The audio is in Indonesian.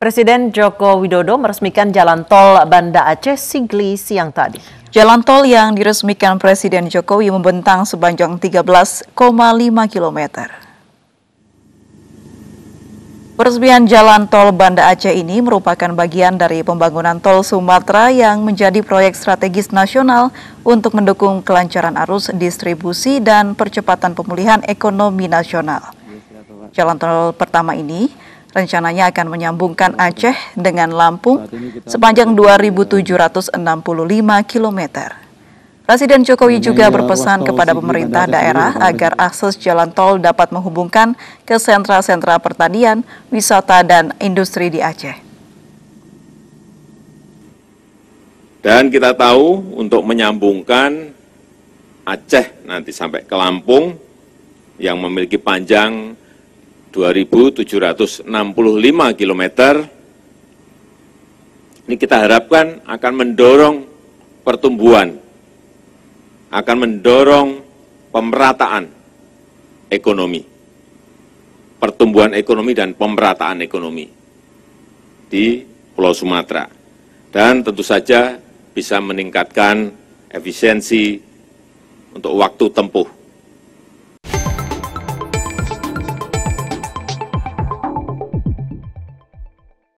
Presiden Joko Widodo meresmikan jalan tol Banda Aceh Sigli siang tadi. Jalan tol yang diresmikan Presiden Jokowi membentang sepanjang 13,5 km. Peresmian jalan tol Banda Aceh ini merupakan bagian dari pembangunan tol Sumatera yang menjadi proyek strategis nasional untuk mendukung kelancaran arus distribusi dan percepatan pemulihan ekonomi nasional. Jalan tol pertama ini rencananya akan menyambungkan Aceh dengan Lampung sepanjang 2.765 km. Presiden Jokowi juga berpesan kepada pemerintah daerah agar akses jalan tol dapat menghubungkan ke sentra-sentra pertanian, wisata, dan industri di Aceh. Dan kita tahu untuk menyambungkan Aceh nanti sampai ke Lampung yang memiliki panjang 2.765 km. Ini kita harapkan akan mendorong pertumbuhan, akan mendorong pemerataan ekonomi, pertumbuhan ekonomi dan pemerataan ekonomi di Pulau Sumatera. Dan tentu saja bisa meningkatkan efisiensi untuk waktu tempuh